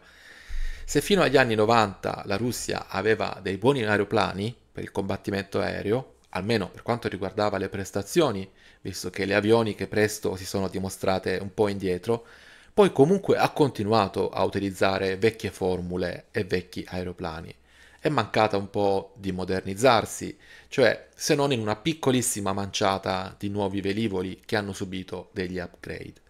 Se fino agli anni 90 la Russia aveva dei buoni aeroplani per il combattimento aereo, almeno per quanto riguardava le prestazioni, visto che le avioniche presto si sono dimostrate un po' indietro, poi comunque ha continuato a utilizzare vecchie formule e vecchi aeroplani. È mancata un po' di modernizzarsi, cioè se non in una piccolissima manciata di nuovi velivoli che hanno subito degli upgrade.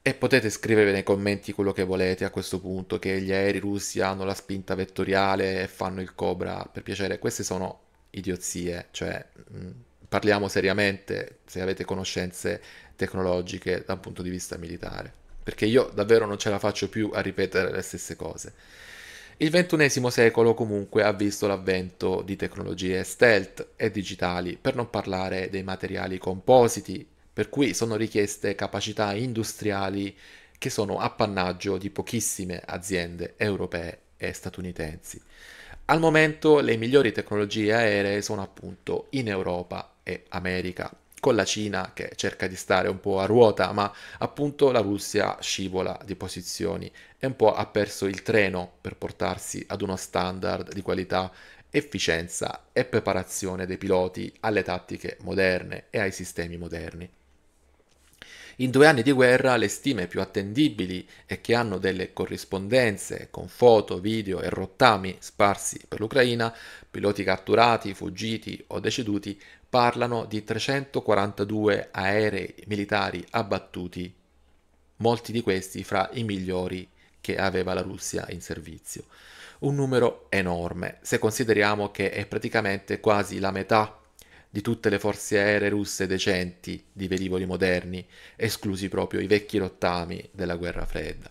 E potete scrivere nei commenti quello che volete a questo punto, che gli aerei russi hanno la spinta vettoriale e fanno il Cobra, per piacere, queste sono idiozie, cioè mm, parliamo seriamente se avete conoscenze tecnologiche da un punto di vista militare, perché io davvero non ce la faccio più a ripetere le stesse cose. Il XXI secolo comunque ha visto l'avvento di tecnologie stealth e digitali, per non parlare dei materiali compositi, per cui sono richieste capacità industriali che sono appannaggio di pochissime aziende europee e statunitensi. Al momento le migliori tecnologie aeree sono appunto in Europa e America, con la Cina che cerca di stare un po' a ruota, ma appunto la Russia scivola di posizioni e un po' ha perso il treno per portarsi ad uno standard di qualità efficienza e preparazione dei piloti alle tattiche moderne e ai sistemi moderni. In due anni di guerra le stime più attendibili e che hanno delle corrispondenze con foto, video e rottami sparsi per l'Ucraina, piloti catturati, fuggiti o deceduti, parlano di 342 aerei militari abbattuti, molti di questi fra i migliori che aveva la Russia in servizio. Un numero enorme, se consideriamo che è praticamente quasi la metà di tutte le forze aeree russe decenti di velivoli moderni, esclusi proprio i vecchi rottami della guerra fredda,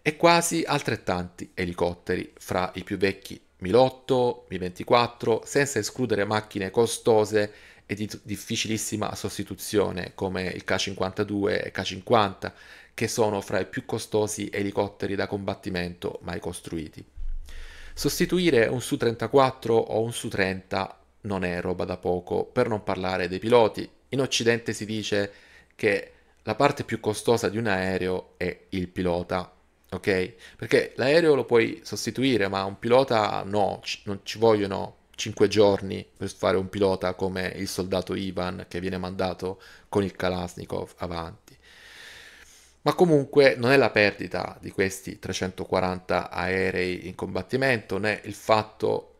e quasi altrettanti elicotteri fra i più vecchi Mi-8, Mi-24, senza escludere macchine costose e di difficilissima sostituzione come il K-52 e K-50, che sono fra i più costosi elicotteri da combattimento mai costruiti. Sostituire un Su-34 o un Su-30 non è roba da poco, per non parlare dei piloti. In Occidente si dice che la parte più costosa di un aereo è il pilota, ok? Perché l'aereo lo puoi sostituire, ma un pilota no, c- non ci vogliono 5 giorni per fare un pilota come il soldato Ivan che viene mandato con il Kalashnikov avanti. Ma comunque non è la perdita di questi 340 aerei in combattimento, né il fatto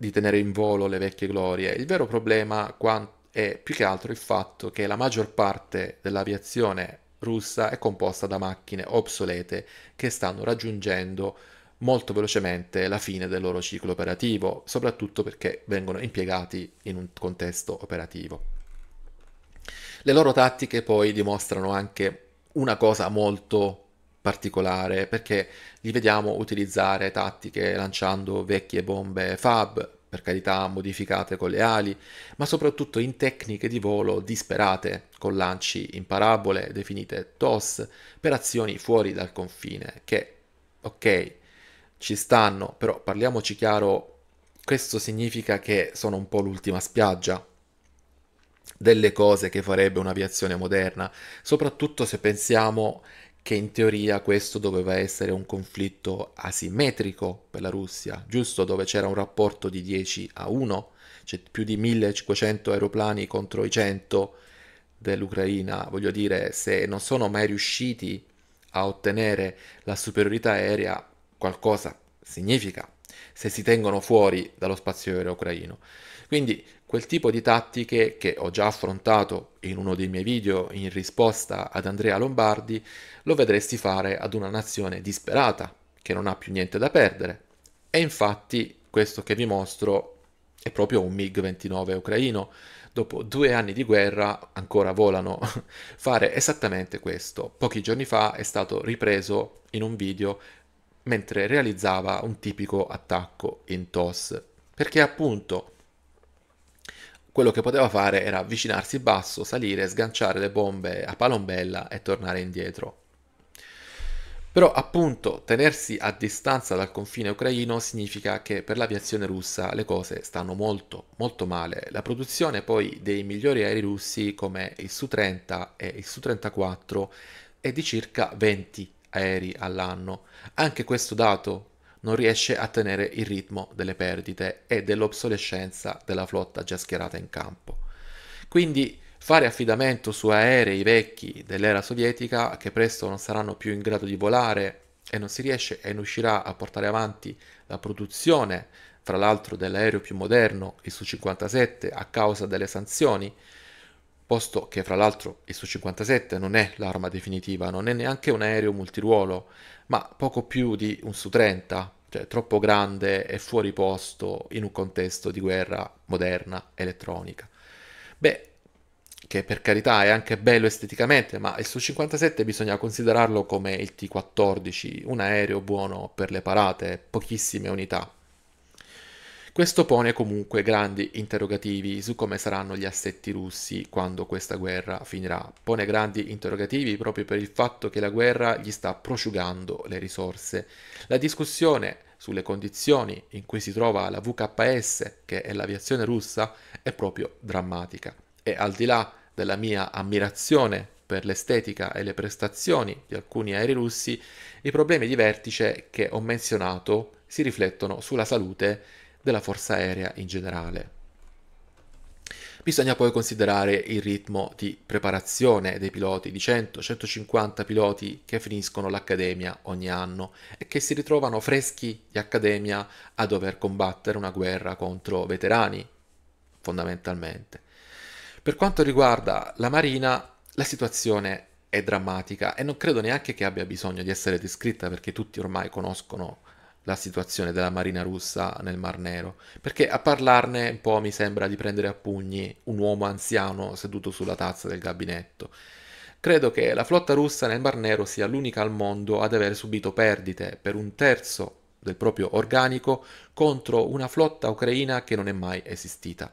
di tenere in volo le vecchie glorie. Il vero problema è più che altro il fatto che la maggior parte dell'aviazione russa è composta da macchine obsolete che stanno raggiungendo molto velocemente la fine del loro ciclo operativo, soprattutto perché vengono impiegati in un contesto operativo. Le loro tattiche poi dimostrano anche una cosa molto particolare perché li vediamo utilizzare tattiche lanciando vecchie bombe FAB, per carità modificate con le ali, ma soprattutto in tecniche di volo disperate, con lanci in parabole definite TOS, per azioni fuori dal confine, che, ok, ci stanno, però parliamoci chiaro, questo significa che sono un po' l'ultima spiaggia delle cose che farebbe un'aviazione moderna, soprattutto se pensiamo che in teoria questo doveva essere un conflitto asimmetrico per la Russia, giusto? Dove c'era un rapporto di 10 a 1, cioè più di 1500 aeroplani contro i 100 dell'Ucraina. Voglio dire, se non sono mai riusciti a ottenere la superiorità aerea, qualcosa significa se si tengono fuori dallo spazio aereo ucraino. Quindi quel tipo di tattiche che ho già affrontato in uno dei miei video in risposta ad Andrea Lombardi, lo vedresti fare ad una nazione disperata, che non ha più niente da perdere. E infatti questo che vi mostro è proprio un MiG-29 ucraino. Dopo due anni di guerra ancora volano fare esattamente questo. Pochi giorni fa è stato ripreso in un video mentre realizzava un tipico attacco in TOS. Perché appunto quello che poteva fare era avvicinarsi basso, salire, sganciare le bombe a palombella e tornare indietro. Però appunto tenersi a distanza dal confine ucraino significa che per l'aviazione russa le cose stanno molto molto male. La produzione poi dei migliori aerei russi come il Su-30 e il Su-34 è di circa 20 aerei all'anno. Anche questo dato non riesce a tenere il ritmo delle perdite e dell'obsolescenza della flotta già schierata in campo. Quindi fare affidamento su aerei vecchi dell'era sovietica che presto non saranno più in grado di volare e non si riesce e non uscirà a portare avanti la produzione, fra l'altro dell'aereo più moderno, il Su-57, a causa delle sanzioni, posto che fra l'altro il Su-57 non è l'arma definitiva, non è neanche un aereo multiruolo, ma poco più di un Su-30, cioè troppo grande e fuori posto in un contesto di guerra moderna, elettronica. Beh, che per carità è anche bello esteticamente, ma il Su-57 bisogna considerarlo come il T-14, un aereo buono per le parate, pochissime unità. Questo pone comunque grandi interrogativi su come saranno gli assetti russi quando questa guerra finirà. Pone grandi interrogativi proprio per il fatto che la guerra gli sta prosciugando le risorse. La discussione sulle condizioni in cui si trova la VKS, che è l'aviazione russa, è proprio drammatica. E al di là della mia ammirazione per l'estetica e le prestazioni di alcuni aerei russi, i problemi di vertice che ho menzionato si riflettono sulla salute della forza aerea in generale. Bisogna poi considerare il ritmo di preparazione dei piloti, di 100-150 piloti che finiscono l'accademia ogni anno e che si ritrovano freschi di accademia a dover combattere una guerra contro veterani, fondamentalmente. Per quanto riguarda la Marina, la situazione è drammatica e non credo neanche che abbia bisogno di essere descritta perché tutti ormai conoscono la situazione della Marina russa nel Mar Nero, perché a parlarne un po' mi sembra di prendere a pugni un uomo anziano seduto sulla tazza del gabinetto. Credo che la flotta russa nel Mar Nero sia l'unica al mondo ad aver subito perdite per un terzo del proprio organico contro una flotta ucraina che non è mai esistita,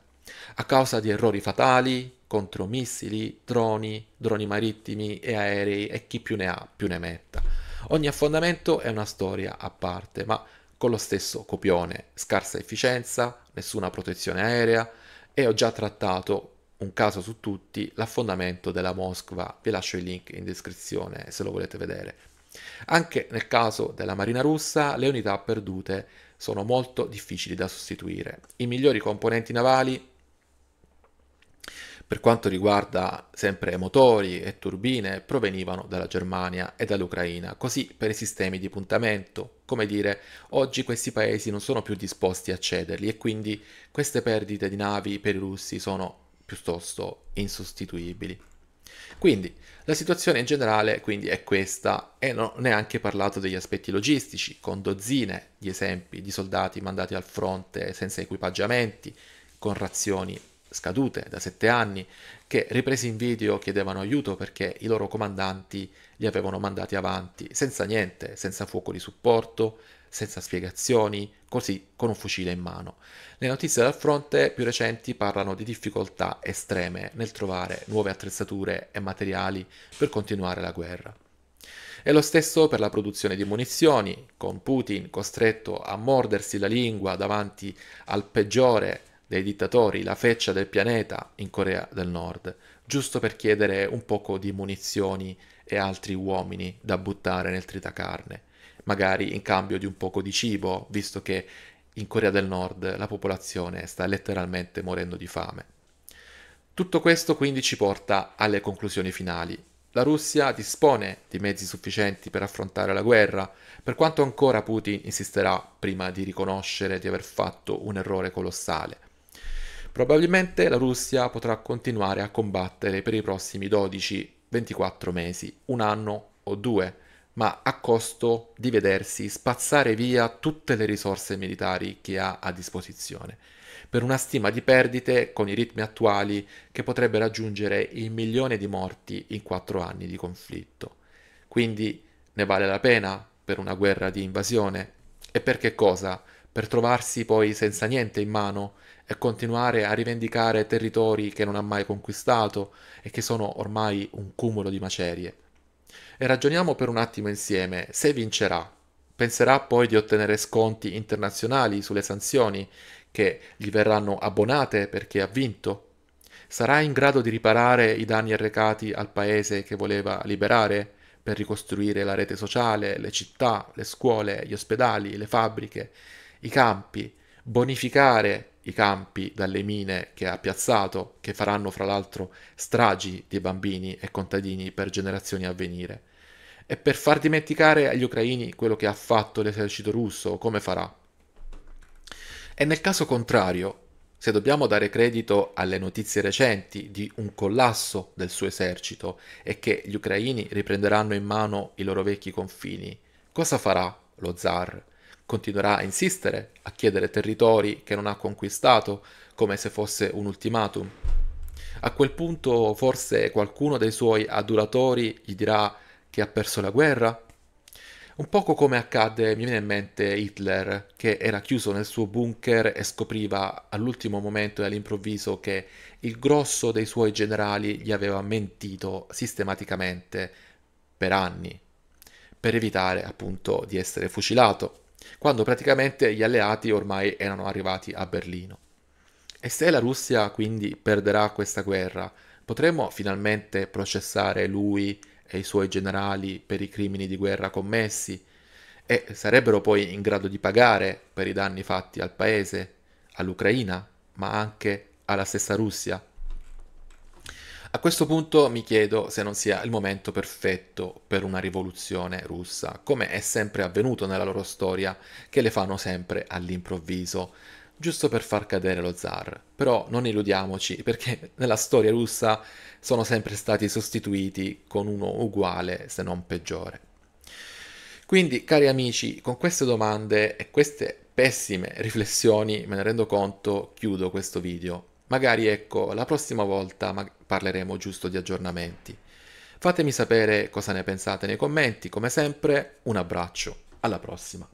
a causa di errori fatali contro missili, droni, droni marittimi e aerei e chi più ne ha più ne metta. Ogni affondamento è una storia a parte, ma con lo stesso copione, scarsa efficienza, nessuna protezione aerea e ho già trattato un caso su tutti, l'affondamento della Moskva, vi lascio il link in descrizione se lo volete vedere. Anche nel caso della Marina russa le unità perdute sono molto difficili da sostituire. I migliori componenti navali per quanto riguarda sempre motori e turbine, provenivano dalla Germania e dall'Ucraina, così per i sistemi di puntamento, come dire, oggi questi paesi non sono più disposti a cederli e quindi queste perdite di navi per i russi sono piuttosto insostituibili. Quindi la situazione in generale è questa e non ho neanche parlato degli aspetti logistici, con dozzine di esempi di soldati mandati al fronte senza equipaggiamenti, con razioni scadute da sette anni, che ripresi in video chiedevano aiuto perché i loro comandanti li avevano mandati avanti, senza niente, senza fuoco di supporto, senza spiegazioni, così con un fucile in mano. Le notizie dal fronte più recenti parlano di difficoltà estreme nel trovare nuove attrezzature e materiali per continuare la guerra. E lo stesso per la produzione di munizioni, con Putin costretto a mordersi la lingua davanti al peggiore dei dittatori la feccia del pianeta in Corea del Nord, giusto per chiedere un poco di munizioni e altri uomini da buttare nel tritacarne, magari in cambio di un poco di cibo, visto che in Corea del Nord la popolazione sta letteralmente morendo di fame. Tutto questo quindi ci porta alle conclusioni finali. La Russia dispone di mezzi sufficienti per affrontare la guerra, per quanto ancora Putin insisterà prima di riconoscere di aver fatto un errore colossale. Probabilmente la Russia potrà continuare a combattere per i prossimi 12-24 mesi, un anno o due, ma a costo di vedersi spazzare via tutte le risorse militari che ha a disposizione, per una stima di perdite con i ritmi attuali che potrebbe raggiungere il milione di morti in quattro anni di conflitto. Quindi ne vale la pena per una guerra di invasione? E per che cosa? Per trovarsi poi senza niente in mano? e continuare a rivendicare territori che non ha mai conquistato e che sono ormai un cumulo di macerie. E ragioniamo per un attimo insieme, se vincerà, penserà poi di ottenere sconti internazionali sulle sanzioni che gli verranno abbonate perché ha vinto? Sarà in grado di riparare i danni arrecati al paese che voleva liberare per ricostruire la rete sociale, le città, le scuole, gli ospedali, le fabbriche, i campi, bonificare i campi dalle mine che ha piazzato, che faranno fra l'altro stragi di bambini e contadini per generazioni a venire. E per far dimenticare agli ucraini quello che ha fatto l'esercito russo, come farà? E nel caso contrario, se dobbiamo dare credito alle notizie recenti di un collasso del suo esercito e che gli ucraini riprenderanno in mano i loro vecchi confini, cosa farà lo zar? continuerà a insistere, a chiedere territori che non ha conquistato, come se fosse un ultimatum. A quel punto forse qualcuno dei suoi adulatori gli dirà che ha perso la guerra? Un poco come accadde, mi viene in mente Hitler, che era chiuso nel suo bunker e scopriva all'ultimo momento e all'improvviso che il grosso dei suoi generali gli aveva mentito sistematicamente per anni, per evitare appunto di essere fucilato quando praticamente gli alleati ormai erano arrivati a Berlino. E se la Russia quindi perderà questa guerra, potremo finalmente processare lui e i suoi generali per i crimini di guerra commessi e sarebbero poi in grado di pagare per i danni fatti al paese, all'Ucraina, ma anche alla stessa Russia. A questo punto mi chiedo se non sia il momento perfetto per una rivoluzione russa, come è sempre avvenuto nella loro storia, che le fanno sempre all'improvviso, giusto per far cadere lo zar. Però non illudiamoci, perché nella storia russa sono sempre stati sostituiti con uno uguale, se non peggiore. Quindi, cari amici, con queste domande e queste pessime riflessioni, me ne rendo conto, chiudo questo video. Magari ecco, la prossima volta parleremo giusto di aggiornamenti. Fatemi sapere cosa ne pensate nei commenti, come sempre un abbraccio, alla prossima.